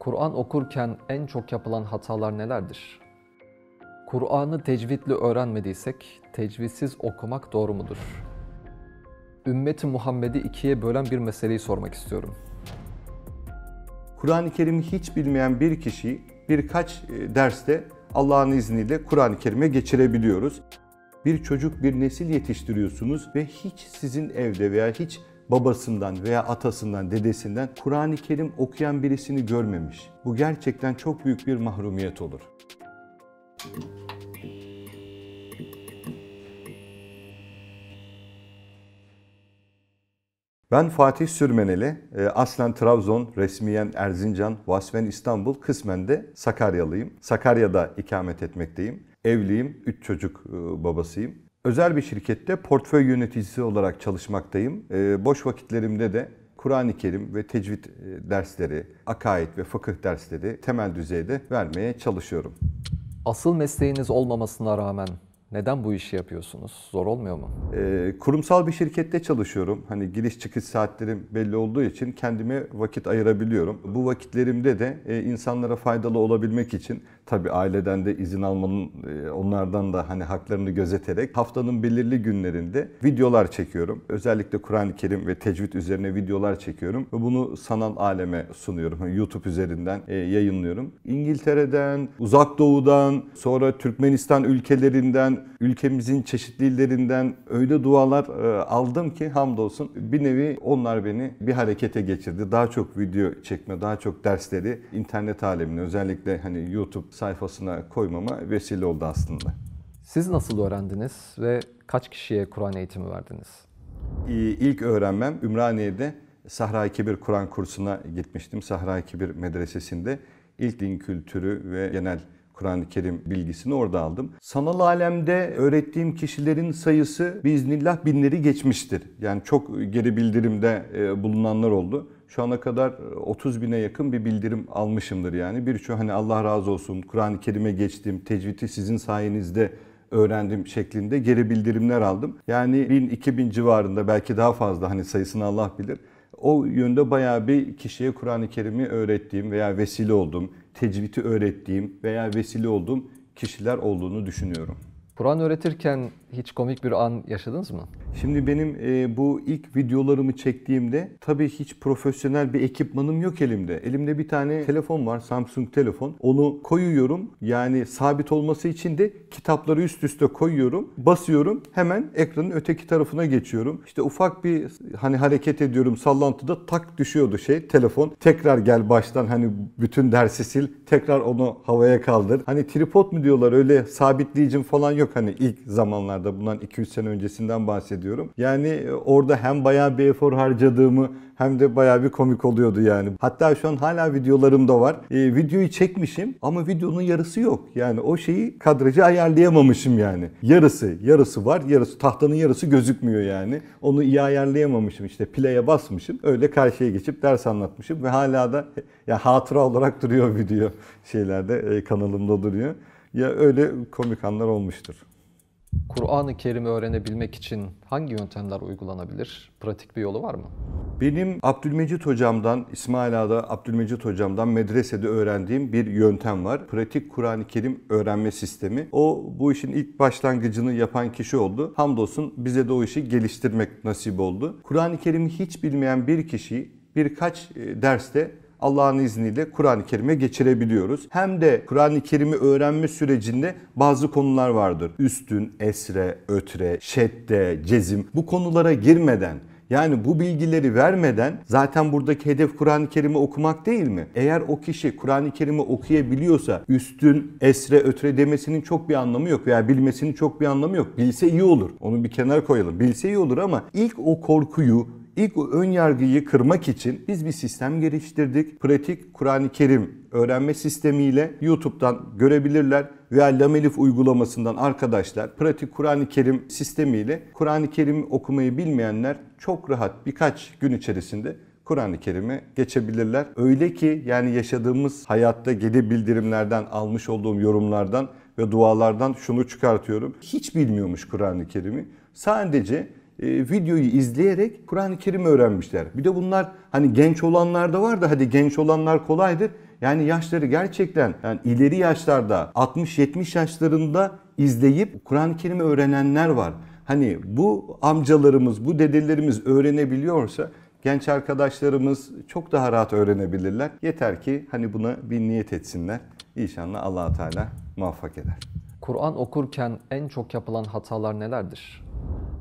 Kur'an okurken en çok yapılan hatalar nelerdir? Kur'an'ı tecvidli öğrenmediysek tecvidsiz okumak doğru mudur? Ümmeti Muhammed'i ikiye bölen bir meseleyi sormak istiyorum. Kur'an-ı Kerim'i hiç bilmeyen bir kişiyi birkaç e, derste Allah'ın izniyle Kur'an-ı Kerim'e geçirebiliyoruz. Bir çocuk, bir nesil yetiştiriyorsunuz ve hiç sizin evde veya hiç babasından veya atasından, dedesinden Kur'an-ı Kerim okuyan birisini görmemiş. Bu gerçekten çok büyük bir mahrumiyet olur. Ben Fatih Sürmeneli, e, aslen Trabzon, resmiyen Erzincan, vasfen İstanbul, kısmen de Sakaryalıyım. Sakarya'da ikamet etmekteyim. Evliyim, üç çocuk e, babasıyım. Özel bir şirkette portföy yöneticisi olarak çalışmaktayım. Ee, boş vakitlerimde de Kur'an-ı Kerim ve tecvid e, dersleri, akaid ve fıkıh dersleri temel düzeyde vermeye çalışıyorum. Asıl mesleğiniz olmamasına rağmen neden bu işi yapıyorsunuz? Zor olmuyor mu? E, kurumsal bir şirkette çalışıyorum. Hani giriş çıkış saatlerim belli olduğu için kendime vakit ayırabiliyorum. Bu vakitlerimde de e, insanlara faydalı olabilmek için tabii aileden de izin almanın e, onlardan da hani haklarını gözeterek haftanın belirli günlerinde videolar çekiyorum. Özellikle Kur'an-ı Kerim ve tecvid üzerine videolar çekiyorum ve bunu sanal aleme sunuyorum. Hani YouTube üzerinden e, yayınlıyorum. İngiltere'den, Uzak Doğu'dan, sonra Türkmenistan ülkelerinden, ülkemizin çeşitli illerinden öyle dualar e, aldım ki hamdolsun bir nevi onlar beni bir harekete geçirdi. Daha çok video çekme, daha çok dersleri internet alemine özellikle hani YouTube sayfasına koymama vesile oldu aslında. Siz nasıl öğrendiniz ve kaç kişiye Kur'an eğitimi verdiniz? E, ilk öğrenmem Ümraniye'de Sahra Kibir Kur'an kursuna gitmiştim. Sahra Kibir medresesinde ilk din kültürü ve genel Kur'an-ı Kerim bilgisini orada aldım. Sanal alemde öğrettiğim kişilerin sayısı biiznillah binleri geçmiştir. Yani çok geri bildirimde e, bulunanlar oldu. Şu ana kadar 30 e, bine yakın bir bildirim almışımdır yani. birçok hani Allah razı olsun, Kur'an-ı Kerim'e geçtim, tecviti sizin sayenizde öğrendim şeklinde geri bildirimler aldım. Yani 1000-2000 civarında belki daha fazla hani sayısını Allah bilir. O yönde bayağı bir kişiye Kur'an-ı Kerim'i öğrettiğim veya vesile oldum Tecviti öğrettiğim veya vesile olduğum kişiler olduğunu düşünüyorum. Kur'an öğretirken hiç komik bir an yaşadınız mı? Şimdi benim e, bu ilk videolarımı çektiğimde tabii hiç profesyonel bir ekipmanım yok elimde. Elimde bir tane telefon var Samsung telefon. Onu koyuyorum yani sabit olması için de kitapları üst üste koyuyorum. Basıyorum hemen ekranın öteki tarafına geçiyorum. İşte ufak bir hani hareket ediyorum sallantıda tak düşüyordu şey telefon. Tekrar gel baştan hani bütün dersi sil tekrar onu havaya kaldır. Hani tripod mu diyorlar öyle sabitleyicim falan yok hani ilk zamanlar 90'larda bundan 2-3 sene öncesinden bahsediyorum. Yani e, orada hem bayağı bir efor harcadığımı hem de bayağı bir komik oluyordu yani. Hatta şu an hala videolarım da var. E, videoyu çekmişim ama videonun yarısı yok. Yani o şeyi kadrajı ayarlayamamışım yani. Yarısı, yarısı var, yarısı tahtanın yarısı gözükmüyor yani. Onu iyi ayarlayamamışım işte play'e basmışım. Öyle karşıya geçip ders anlatmışım ve hala da ya hatıra olarak duruyor video şeylerde e, kanalımda duruyor. Ya öyle komik anlar olmuştur. Kur'an-ı Kerim'i öğrenebilmek için hangi yöntemler uygulanabilir? Pratik bir yolu var mı? Benim Abdülmecit hocamdan, İsmail Ağa'da Abdülmecit hocamdan medresede öğrendiğim bir yöntem var. Pratik Kur'an-ı Kerim öğrenme sistemi. O bu işin ilk başlangıcını yapan kişi oldu. Hamdolsun bize de o işi geliştirmek nasip oldu. Kur'an-ı Kerim'i hiç bilmeyen bir kişiyi birkaç e, derste Allah'ın izniyle Kur'an-ı Kerim'e geçirebiliyoruz. Hem de Kur'an-ı Kerim'i öğrenme sürecinde bazı konular vardır. Üstün, esre, ötre, şedde, cezim bu konulara girmeden yani bu bilgileri vermeden zaten buradaki hedef Kur'an-ı Kerim'i okumak değil mi? Eğer o kişi Kur'an-ı Kerim'i okuyabiliyorsa üstün, esre, ötre demesinin çok bir anlamı yok veya bilmesinin çok bir anlamı yok. Bilse iyi olur. Onu bir kenara koyalım. Bilse iyi olur ama ilk o korkuyu, İlk ön yargıyı kırmak için biz bir sistem geliştirdik. Pratik Kur'an-ı Kerim öğrenme sistemiyle YouTube'dan görebilirler veya Lamelif uygulamasından arkadaşlar pratik Kur'an-ı Kerim sistemiyle Kur'an-ı Kerim okumayı bilmeyenler çok rahat birkaç gün içerisinde Kur'an-ı Kerim'e geçebilirler. Öyle ki yani yaşadığımız hayatta geri bildirimlerden almış olduğum yorumlardan ve dualardan şunu çıkartıyorum. Hiç bilmiyormuş Kur'an-ı Kerim'i. Sadece e, videoyu izleyerek Kur'an-ı Kerim öğrenmişler. Bir de bunlar hani genç olanlar da var da hadi genç olanlar kolaydır. Yani yaşları gerçekten yani ileri yaşlarda 60-70 yaşlarında izleyip Kur'an-ı Kerim'i öğrenenler var. Hani bu amcalarımız, bu dedelerimiz öğrenebiliyorsa genç arkadaşlarımız çok daha rahat öğrenebilirler. Yeter ki hani buna bir niyet etsinler. İnşallah Allah Teala muvaffak eder. Kur'an okurken en çok yapılan hatalar nelerdir?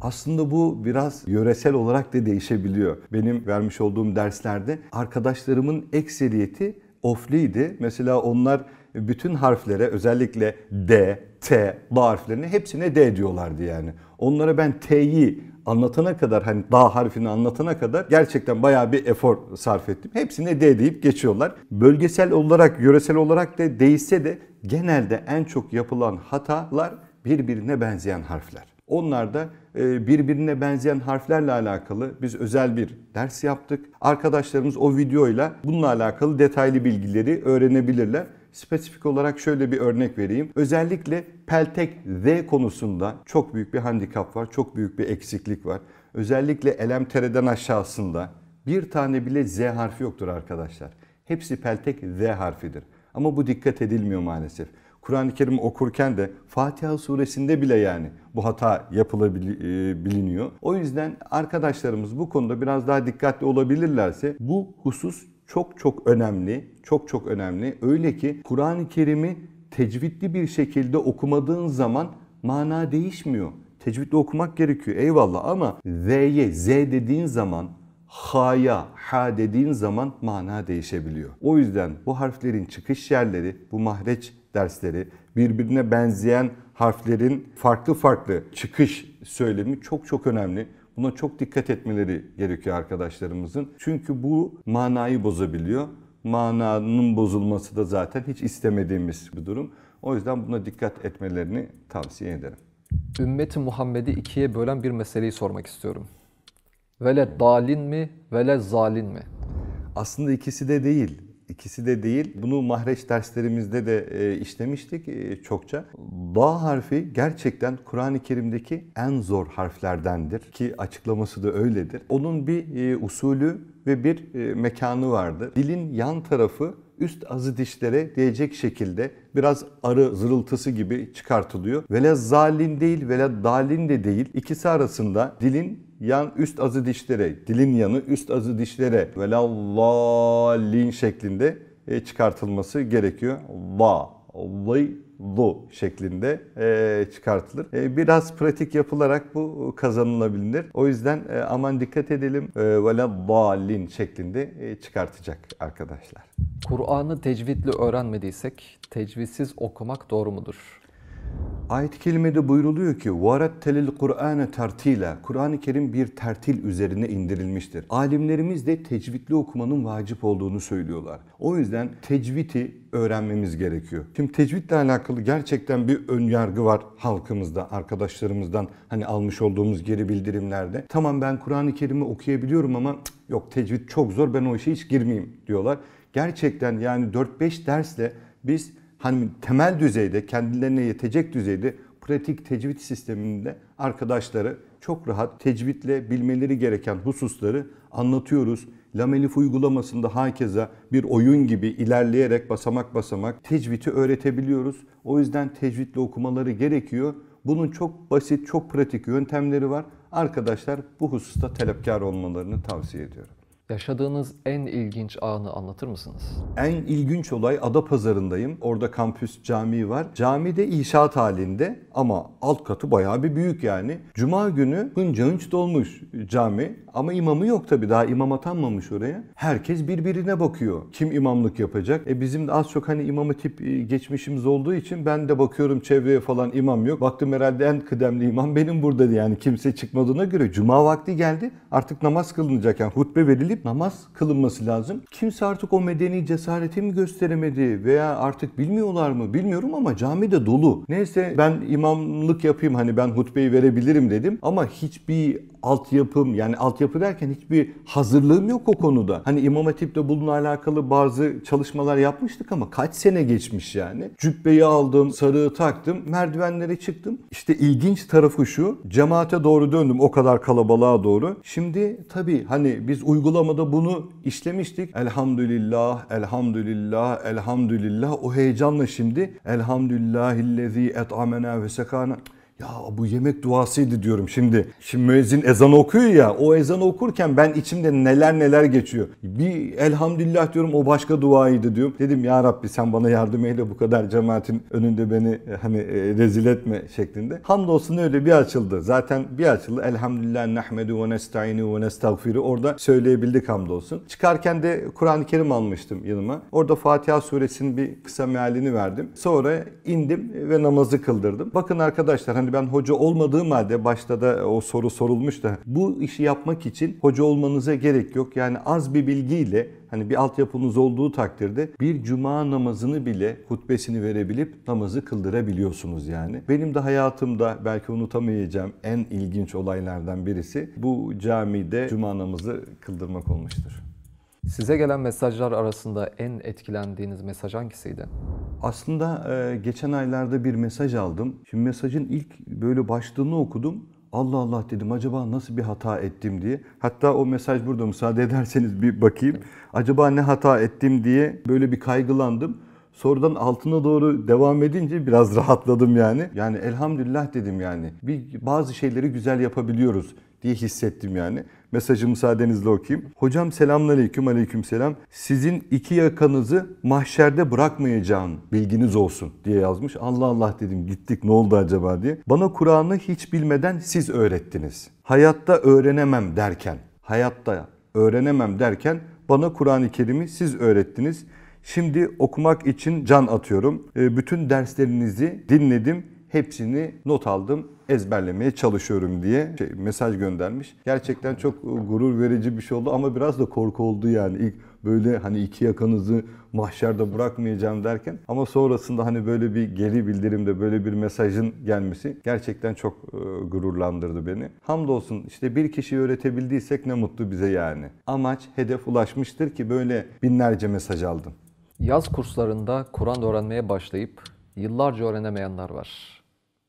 Aslında bu biraz yöresel olarak da değişebiliyor. Benim vermiş olduğum derslerde arkadaşlarımın ekseriyeti ofliydi. Mesela onlar bütün harflere özellikle D, T, D harflerine hepsine D diyorlardı yani. Onlara ben T'yi anlatana kadar hani da harfini anlatana kadar gerçekten bayağı bir efor sarf ettim. Hepsine D deyip geçiyorlar. Bölgesel olarak, yöresel olarak da değişse de genelde en çok yapılan hatalar birbirine benzeyen harfler. Onlar da e, birbirine benzeyen harflerle alakalı biz özel bir ders yaptık. Arkadaşlarımız o videoyla bununla alakalı detaylı bilgileri öğrenebilirler. Spesifik olarak şöyle bir örnek vereyim. Özellikle peltek Z konusunda çok büyük bir handikap var, çok büyük bir eksiklik var. Özellikle elemtereden aşağısında bir tane bile Z harfi yoktur arkadaşlar. Hepsi peltek Z harfidir. Ama bu dikkat edilmiyor maalesef. Kur'an-ı Kerim okurken de Fatiha suresinde bile yani bu hata yapılabiliyor. E, o yüzden arkadaşlarımız bu konuda biraz daha dikkatli olabilirlerse bu husus çok çok önemli. Çok çok önemli. Öyle ki Kur'an-ı Kerim'i tecvidli bir şekilde okumadığın zaman mana değişmiyor. Tecvidli okumak gerekiyor eyvallah ama Z'ye Z dediğin zaman ha'ya, ha dediğin zaman mana değişebiliyor. O yüzden bu harflerin çıkış yerleri, bu mahreç dersleri, birbirine benzeyen harflerin farklı farklı çıkış söylemi çok çok önemli. Buna çok dikkat etmeleri gerekiyor arkadaşlarımızın. Çünkü bu manayı bozabiliyor. Mananın bozulması da zaten hiç istemediğimiz bir durum. O yüzden buna dikkat etmelerini tavsiye ederim. Ümmeti Muhammed'i ikiye bölen bir meseleyi sormak istiyorum. Vele dalin mi, vele zalin mi? Aslında ikisi de değil ikisi de değil. Bunu mahreç derslerimizde de e, işlemiştik e, çokça. Ba harfi gerçekten Kur'an-ı Kerim'deki en zor harflerdendir ki açıklaması da öyledir. Onun bir e, usulü ve bir mekanı vardır. Dilin yan tarafı üst azı dişlere değecek şekilde biraz arı zırıltısı gibi çıkartılıyor. Vela zalin değil, vela dalin de değil. İkisi arasında dilin yan üst azı dişlere, dilin yanı üst azı dişlere ve şeklinde e, çıkartılması gerekiyor. La, lı, lu şeklinde e, çıkartılır. E, biraz pratik yapılarak bu kazanılabilir. O yüzden aman dikkat edelim. E, Vela şeklinde çıkartacak arkadaşlar. Kur'an'ı tecvidle öğrenmediysek tecvidsiz okumak doğru mudur? Ayet-i kerimede buyruluyor ki وَرَتَّلِ الْقُرْآنَ tertila. Kur'an-ı Kerim bir tertil üzerine indirilmiştir. Alimlerimiz de tecvitli okumanın vacip olduğunu söylüyorlar. O yüzden tecviti öğrenmemiz gerekiyor. Şimdi tecvitle alakalı gerçekten bir ön yargı var halkımızda, arkadaşlarımızdan hani almış olduğumuz geri bildirimlerde. Tamam ben Kur'an-ı Kerim'i okuyabiliyorum ama yok tecvit çok zor ben o işe hiç girmeyeyim diyorlar. Gerçekten yani 4-5 dersle biz hani temel düzeyde kendilerine yetecek düzeyde pratik tecvid sisteminde arkadaşları çok rahat tecvitle bilmeleri gereken hususları anlatıyoruz. Lamelif uygulamasında hakeza bir oyun gibi ilerleyerek basamak basamak tecviti öğretebiliyoruz. O yüzden tecvitle okumaları gerekiyor. Bunun çok basit, çok pratik yöntemleri var. Arkadaşlar bu hususta talepkar olmalarını tavsiye ediyorum. Yaşadığınız en ilginç anı anlatır mısınız? En ilginç olay Ada Pazarındayım. Orada kampüs camii var. Cami de inşaat halinde ama alt katı bayağı bir büyük yani. Cuma günü hınca hınç dolmuş cami ama imamı yok tabii daha imam atanmamış oraya. Herkes birbirine bakıyor. Kim imamlık yapacak? E bizim de az çok hani imamı tip e, geçmişimiz olduğu için ben de bakıyorum çevreye falan imam yok. Baktım herhalde en kıdemli imam benim burada yani kimse çıkmadığına göre. Cuma vakti geldi artık namaz kılınacak yani hutbe verilip edip namaz kılınması lazım. Kimse artık o medeni cesareti mi gösteremedi veya artık bilmiyorlar mı bilmiyorum ama cami de dolu. Neyse ben imamlık yapayım hani ben hutbeyi verebilirim dedim ama hiçbir altyapım yani altyapı derken hiçbir hazırlığım yok o konuda. Hani İmam Hatip'te bununla alakalı bazı çalışmalar yapmıştık ama kaç sene geçmiş yani. Cübbeyi aldım, sarığı taktım, merdivenlere çıktım. İşte ilginç tarafı şu, cemaate doğru döndüm o kadar kalabalığa doğru. Şimdi tabii hani biz uygulamada bunu işlemiştik. Elhamdülillah, elhamdülillah, elhamdülillah. O heyecanla şimdi elhamdülillahillezî et'amena ve sekana. Ya bu yemek duasıydı diyorum şimdi. Şimdi müezzin ezan okuyor ya o ezan okurken ben içimde neler neler geçiyor. Bir elhamdülillah diyorum o başka duaydı diyorum. Dedim ya Rabbi sen bana yardım eyle bu kadar cemaatin önünde beni e, hani e, rezil etme şeklinde. Hamdolsun öyle bir açıldı. Zaten bir açıldı. Elhamdülillah nahmedu ve nestaînu ve nestağfiru orada söyleyebildik hamdolsun. Çıkarken de Kur'an-ı Kerim almıştım yanıma. Orada Fatiha suresinin bir kısa mealini verdim. Sonra indim ve namazı kıldırdım. Bakın arkadaşlar hani hani ben hoca olmadığım halde başta da o soru sorulmuş da bu işi yapmak için hoca olmanıza gerek yok. Yani az bir bilgiyle hani bir altyapınız olduğu takdirde bir cuma namazını bile hutbesini verebilip namazı kıldırabiliyorsunuz yani. Benim de hayatımda belki unutamayacağım en ilginç olaylardan birisi bu camide cuma namazı kıldırmak olmuştur. Size gelen mesajlar arasında en etkilendiğiniz mesaj hangisiydi? Aslında e, geçen aylarda bir mesaj aldım. Şimdi mesajın ilk böyle başlığını okudum. Allah Allah dedim acaba nasıl bir hata ettim diye. Hatta o mesaj burada müsaade ederseniz bir bakayım. Acaba ne hata ettim diye böyle bir kaygılandım. Sonradan altına doğru devam edince biraz rahatladım yani. Yani elhamdülillah dedim yani. Bir, bazı şeyleri güzel yapabiliyoruz diye hissettim yani. Mesajı müsaadenizle okuyayım. Hocam selamünaleyküm aleyküm selam. Sizin iki yakanızı mahşerde bırakmayacağım bilginiz olsun diye yazmış. Allah Allah dedim gittik ne oldu acaba diye. Bana Kur'an'ı hiç bilmeden siz öğrettiniz. Hayatta öğrenemem derken, hayatta öğrenemem derken bana Kur'an-ı Kerim'i siz öğrettiniz. Şimdi okumak için can atıyorum. E, bütün derslerinizi dinledim hepsini not aldım ezberlemeye çalışıyorum diye şey, mesaj göndermiş. Gerçekten çok e, gurur verici bir şey oldu ama biraz da korku oldu yani ilk böyle hani iki yakanızı mahşerde bırakmayacağım derken ama sonrasında hani böyle bir geri bildirimde böyle bir mesajın gelmesi gerçekten çok e, gururlandırdı beni. Hamdolsun işte bir kişi öğretebildiysek ne mutlu bize yani. Amaç, hedef ulaşmıştır ki böyle binlerce mesaj aldım. Yaz kurslarında Kur'an öğrenmeye başlayıp yıllarca öğrenemeyenler var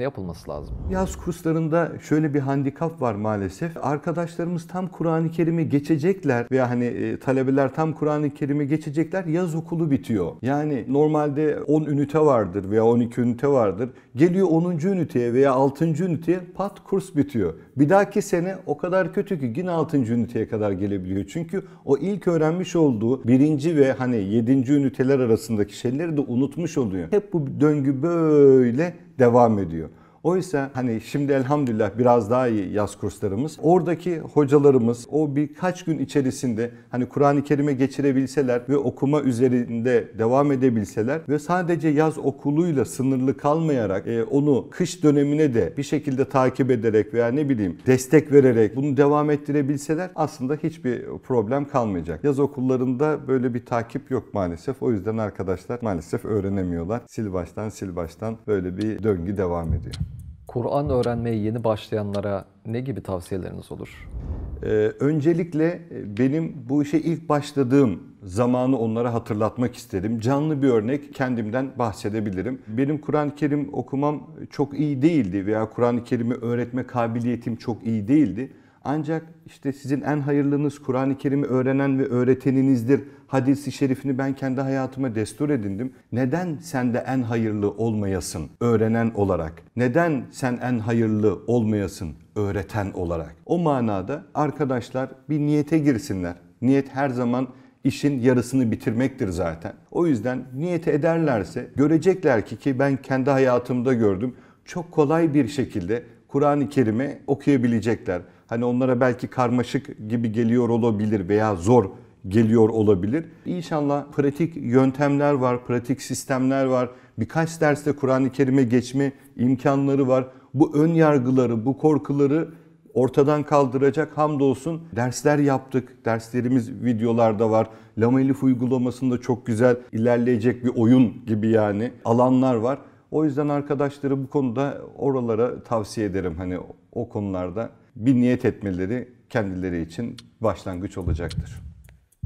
şeklinde yapılması lazım. Yaz kurslarında şöyle bir handikap var maalesef. Arkadaşlarımız tam Kur'an-ı Kerim'i geçecekler veya hani e, talebeler tam Kur'an-ı Kerim'i geçecekler yaz okulu bitiyor. Yani normalde 10 ünite vardır veya 12 ünite vardır. Geliyor 10. üniteye veya 6. üniteye pat kurs bitiyor. Bir dahaki sene o kadar kötü ki yine 6. üniteye kadar gelebiliyor. Çünkü o ilk öğrenmiş olduğu 1. ve hani 7. üniteler arasındaki şeyleri de unutmuş oluyor. Hep bu döngü böyle devam ediyor. Oysa hani şimdi elhamdülillah biraz daha iyi yaz kurslarımız. Oradaki hocalarımız o birkaç gün içerisinde hani Kur'an-ı Kerim'e geçirebilseler ve okuma üzerinde devam edebilseler ve sadece yaz okuluyla sınırlı kalmayarak e, onu kış dönemine de bir şekilde takip ederek veya ne bileyim destek vererek bunu devam ettirebilseler aslında hiçbir problem kalmayacak. Yaz okullarında böyle bir takip yok maalesef. O yüzden arkadaşlar maalesef öğrenemiyorlar. Sil baştan sil baştan böyle bir döngü devam ediyor. Kur'an öğrenmeye yeni başlayanlara ne gibi tavsiyeleriniz olur? Ee, öncelikle e, benim bu işe ilk başladığım zamanı onlara hatırlatmak istedim. Canlı bir örnek kendimden bahsedebilirim. Benim Kur'an-ı Kerim okumam çok iyi değildi veya Kur'an-ı Kerim'i öğretme kabiliyetim çok iyi değildi. Ancak işte sizin en hayırlınız Kur'an-ı Kerim'i öğrenen ve öğreteninizdir. Hadis-i şerifini ben kendi hayatıma destur edindim. Neden sen de en hayırlı olmayasın öğrenen olarak? Neden sen en hayırlı olmayasın öğreten olarak? O manada arkadaşlar bir niyete girsinler. Niyet her zaman işin yarısını bitirmektir zaten. O yüzden niyet ederlerse görecekler ki ki ben kendi hayatımda gördüm. Çok kolay bir şekilde Kur'an-ı Kerim'i okuyabilecekler. Hani onlara belki karmaşık gibi geliyor olabilir veya zor geliyor olabilir. İnşallah pratik yöntemler var, pratik sistemler var. Birkaç derste Kur'an-ı Kerim'e geçme imkanları var. Bu ön yargıları, bu korkuları ortadan kaldıracak hamdolsun dersler yaptık. Derslerimiz videolarda var. Lamelif uygulamasında çok güzel ilerleyecek bir oyun gibi yani alanlar var. O yüzden arkadaşları bu konuda oralara tavsiye ederim hani o konularda bir niyet etmeleri kendileri için başlangıç olacaktır.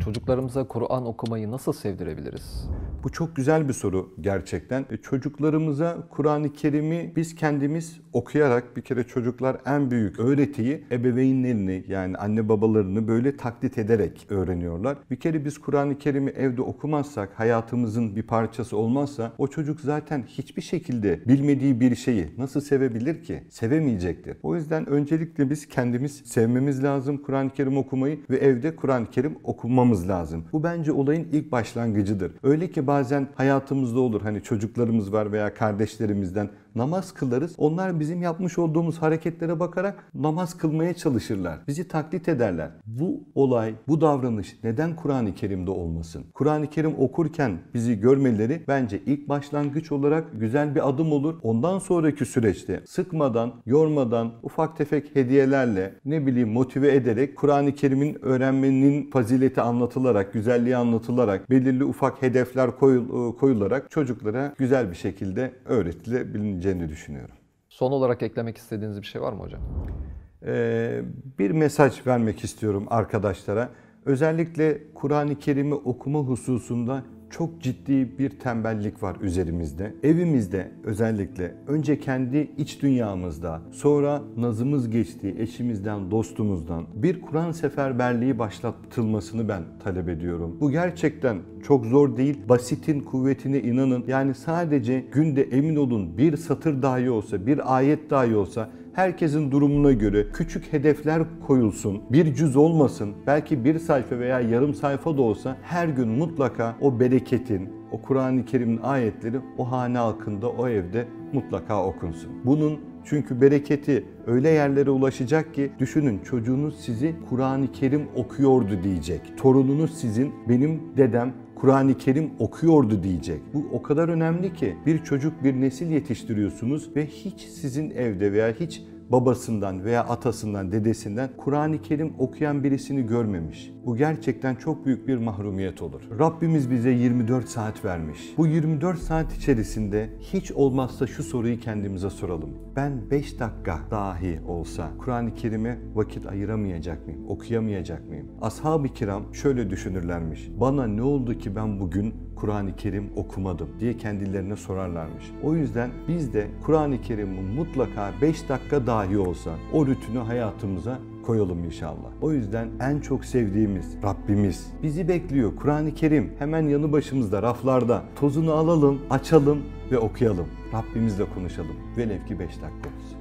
Çocuklarımıza Kur'an okumayı nasıl sevdirebiliriz? Bu çok güzel bir soru gerçekten. E, çocuklarımıza Kur'an-ı Kerim'i biz kendimiz okuyarak bir kere çocuklar en büyük öğretiyi ebeveynlerini yani anne babalarını böyle taklit ederek öğreniyorlar. Bir kere biz Kur'an-ı Kerim'i evde okumazsak, hayatımızın bir parçası olmazsa o çocuk zaten hiçbir şekilde bilmediği bir şeyi nasıl sevebilir ki? Sevemeyecektir. O yüzden öncelikle biz kendimiz sevmemiz lazım Kur'an-ı Kerim okumayı ve evde Kur'an-ı Kerim okumamız korumamız lazım. Bu bence olayın ilk başlangıcıdır. Öyle ki bazen hayatımızda olur. Hani çocuklarımız var veya kardeşlerimizden namaz kılarız. Onlar bizim yapmış olduğumuz hareketlere bakarak namaz kılmaya çalışırlar. Bizi taklit ederler. Bu olay, bu davranış neden Kur'an-ı Kerim'de olmasın? Kur'an-ı Kerim okurken bizi görmeleri bence ilk başlangıç olarak güzel bir adım olur. Ondan sonraki süreçte sıkmadan, yormadan, ufak tefek hediyelerle ne bileyim motive ederek Kur'an-ı Kerim'in öğrenmenin fazileti anlatılarak, güzelliği anlatılarak, belirli ufak hedefler koyul, koyularak çocuklara güzel bir şekilde öğretilebilince olabileceğini düşünüyorum. Son olarak eklemek istediğiniz bir şey var mı hocam? Ee, bir mesaj vermek istiyorum arkadaşlara. Özellikle Kur'an-ı Kerim'i okuma hususunda çok ciddi bir tembellik var üzerimizde. Evimizde özellikle önce kendi iç dünyamızda, sonra nazımız geçtiği eşimizden, dostumuzdan bir Kur'an seferberliği başlatılmasını ben talep ediyorum. Bu gerçekten çok zor değil. Basitin kuvvetine inanın. Yani sadece günde emin olun bir satır dahi olsa, bir ayet dahi olsa herkesin durumuna göre küçük hedefler koyulsun. Bir cüz olmasın. Belki bir sayfa veya yarım sayfa da olsa her gün mutlaka o bereketin, o Kur'an-ı Kerim'in ayetleri o hane halkında, o evde mutlaka okunsun. Bunun çünkü bereketi öyle yerlere ulaşacak ki düşünün çocuğunuz sizi Kur'an-ı Kerim okuyordu diyecek. Torununuz sizin benim dedem Kur'an-ı Kerim okuyordu diyecek. Bu o kadar önemli ki bir çocuk bir nesil yetiştiriyorsunuz ve hiç sizin evde veya hiç babasından veya atasından, dedesinden Kur'an-ı Kerim okuyan birisini görmemiş. Bu gerçekten çok büyük bir mahrumiyet olur. Rabbimiz bize 24 saat vermiş. Bu 24 saat içerisinde hiç olmazsa şu soruyu kendimize soralım. Ben 5 dakika dahi olsa Kur'an-ı Kerim'e vakit ayıramayacak mıyım? Okuyamayacak mıyım? Ashab-ı kiram şöyle düşünürlermiş. Bana ne oldu ki ben bugün Kur'an-ı Kerim okumadım diye kendilerine sorarlarmış. O yüzden biz de Kur'an-ı Kerim'i mutlaka 5 dakika dahi olsa o rütünü hayatımıza koyalım inşallah. O yüzden en çok sevdiğimiz Rabbimiz bizi bekliyor. Kur'an-ı Kerim hemen yanı başımızda, raflarda. Tozunu alalım, açalım ve okuyalım. Rabbimizle konuşalım. Velev ki 5 dakika olsun.